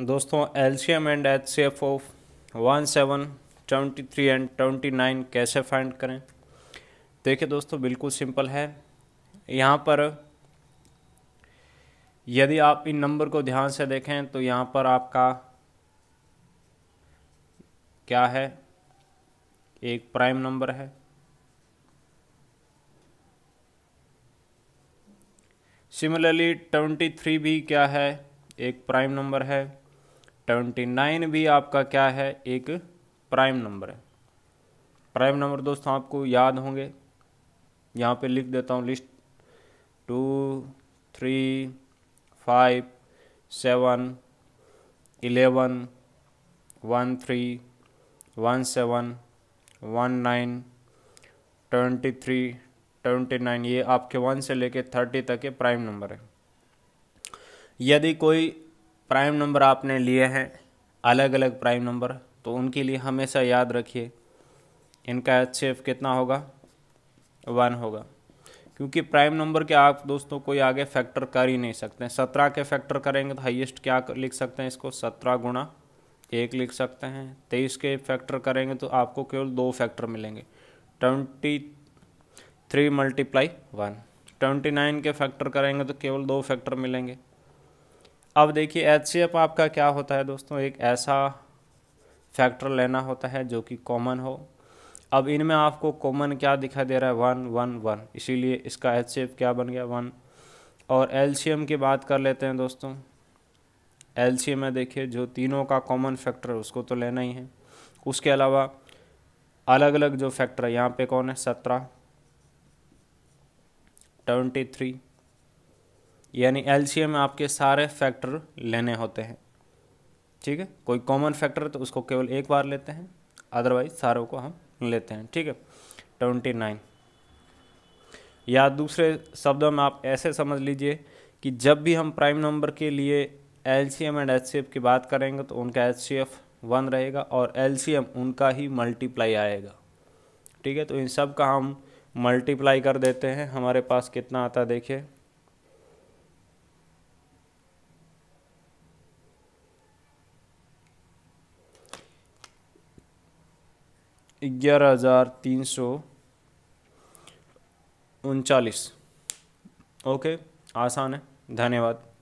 दोस्तों LCM and H C F of one seven twenty three and twenty nine कैसे find करें देखिए दोस्तों बिल्कुल सिंपल है यहाँ पर यदि आप इन नंबर को ध्यान से देखें तो यहाँ पर आपका क्या है एक प्राइम नंबर है सिमिलरली ट्वेंटी थ्री भी क्या है एक प्राइम नंबर है ट्वेंटी नाइन भी आपका क्या है एक प्राइम नंबर है प्राइम नंबर दोस्तों आपको याद होंगे यहाँ पे लिख देता हूँ list to three five seven eleven one three one seven one nine twenty three twenty nine ये आपके वन से लेके थर्टी तक के प्राइम नंबर है यदि कोई प्राइम नंबर आपने लिए हैं अलग अलग प्राइम नंबर तो उनके लिए हमेशा याद रखिए इनका एच सी एफ कितना होगा वन होगा क्योंकि प्राइम नंबर के आप दोस्तों कोई आगे फैक्टर कर ही नहीं सकते सत्रह के फैक्टर करेंगे तो हाईएस्ट क्या लिख सकते हैं इसको सत्रह गुणा एक लिख सकते हैं तेईस के फैक्टर करेंगे तो आपको केवल दो फैक्टर मिलेंगे twenty three multiply one twenty nine के फैक्टर करेंगे तो केवल दो फैक्टर मिलेंगे अब देखिए एच सी एफ आपका क्या होता है दोस्तों एक ऐसा फैक्टर लेना होता है जो कि कॉमन हो अब इनमें आपको कॉमन क्या दिखाई दे रहा है वन वन वन इसीलिए इसका एच सी क्या बन गया वन और एम की बात कर लेते हैं दोस्तों एम में देखिए जो तीनों का कॉमन फैक्टर है उसको तो लेना ही है उसके अलावा अलग अलग जो फैक्टर है यहाँ पे कौन है सत्रह ट्वेंटी थ्री यानी एल में आपके सारे फैक्टर लेने होते हैं ठीक है कोई कॉमन फैक्टर तो उसको केवल एक बार लेते हैं अदरवाइज सारों को हम लेते हैं ठीक है ट्वेंटी नाइन या दूसरे शब्दों में आप ऐसे समझ लीजिए कि जब भी हम प्राइम नंबर के लिए L C M and H C F की बात करेंगे तो उनका एच सी एफ वन रहेगा और एल सी एम उनका ही मल्टीप्लाई आएगा ठीक है तो इन सब का हम मल्टीप्लाई कर देते हैं हमारे पास कितना आता है देखिए ग्यारह हज़ार तीन सौ उनचालीस ओके आसान है धन्यवाद